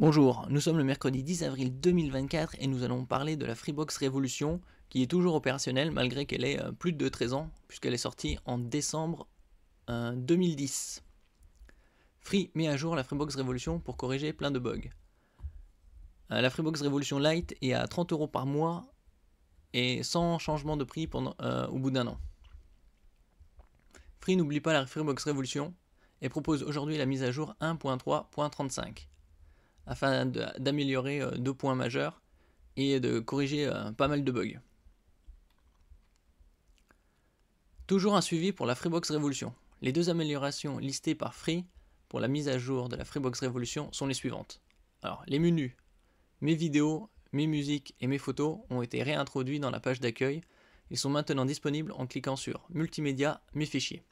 Bonjour, nous sommes le mercredi 10 avril 2024 et nous allons parler de la Freebox Révolution qui est toujours opérationnelle malgré qu'elle ait euh, plus de 13 ans puisqu'elle est sortie en décembre 2010. Euh, Free met à jour la Freebox Révolution pour corriger plein de bugs. Euh, la Freebox Révolution Lite est à 30 euros par mois et sans changement de prix pendant, au bout d'un an. Free n'oublie pas la Freebox Révolution et propose aujourd'hui la mise à jour 1.3.35 afin d'améliorer euh, deux points majeurs et de corriger euh, pas mal de bugs. Toujours un suivi pour la Freebox Révolution. Les deux améliorations listées par Free pour la mise à jour de la Freebox Révolution sont les suivantes. Alors, les menus, mes vidéos, mes musiques et mes photos ont été réintroduits dans la page d'accueil. Ils sont maintenant disponibles en cliquant sur Multimédia, mes fichiers.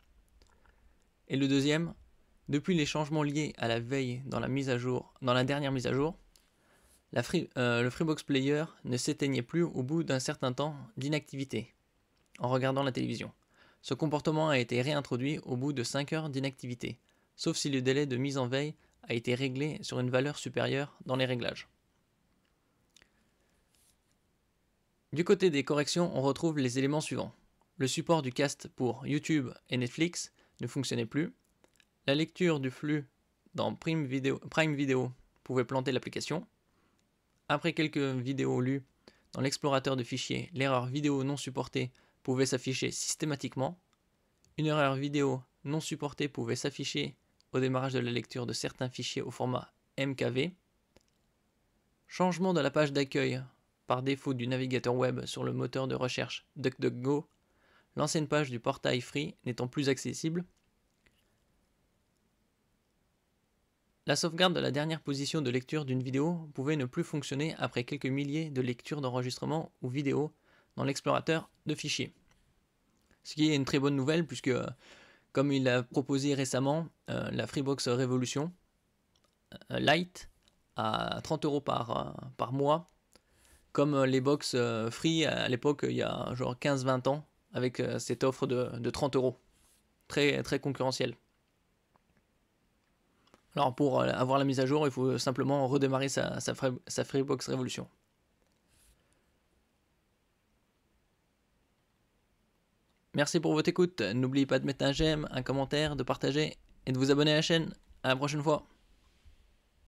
Et le deuxième, depuis les changements liés à la veille dans la, mise à jour, dans la dernière mise à jour, euh, le Freebox Player ne s'éteignait plus au bout d'un certain temps d'inactivité en regardant la télévision. Ce comportement a été réintroduit au bout de 5 heures d'inactivité, sauf si le délai de mise en veille a été réglé sur une valeur supérieure dans les réglages. Du côté des corrections, on retrouve les éléments suivants. Le support du cast pour YouTube et Netflix ne fonctionnait plus, la lecture du flux dans Prime Video, pouvait planter l'application. Après quelques vidéos lues dans l'explorateur de fichiers, l'erreur vidéo non supportée pouvait s'afficher systématiquement. Une erreur vidéo non supportée pouvait s'afficher au démarrage de la lecture de certains fichiers au format MKV. Changement de la page d'accueil par défaut du navigateur web sur le moteur de recherche DuckDuckGo, l'ancienne page du portail Free n'étant plus accessible, La sauvegarde de la dernière position de lecture d'une vidéo pouvait ne plus fonctionner après quelques milliers de lectures d'enregistrements ou vidéos dans l'explorateur de fichiers. Ce qui est une très bonne nouvelle puisque, euh, comme il a proposé récemment, euh, la Freebox Revolution euh, Lite à 30 euros par, par mois, comme les box free à l'époque il y a genre 15-20 ans avec cette offre de, de 30 euros. Très, très concurrentielle. Alors pour euh, avoir la mise à jour, il faut simplement redémarrer sa, Freebox Révolution. Merci pour votre écoute. N'oubliez pas de mettre un j'aime, un commentaire, de partager et de vous abonner à la chaîne. À la prochaine fois.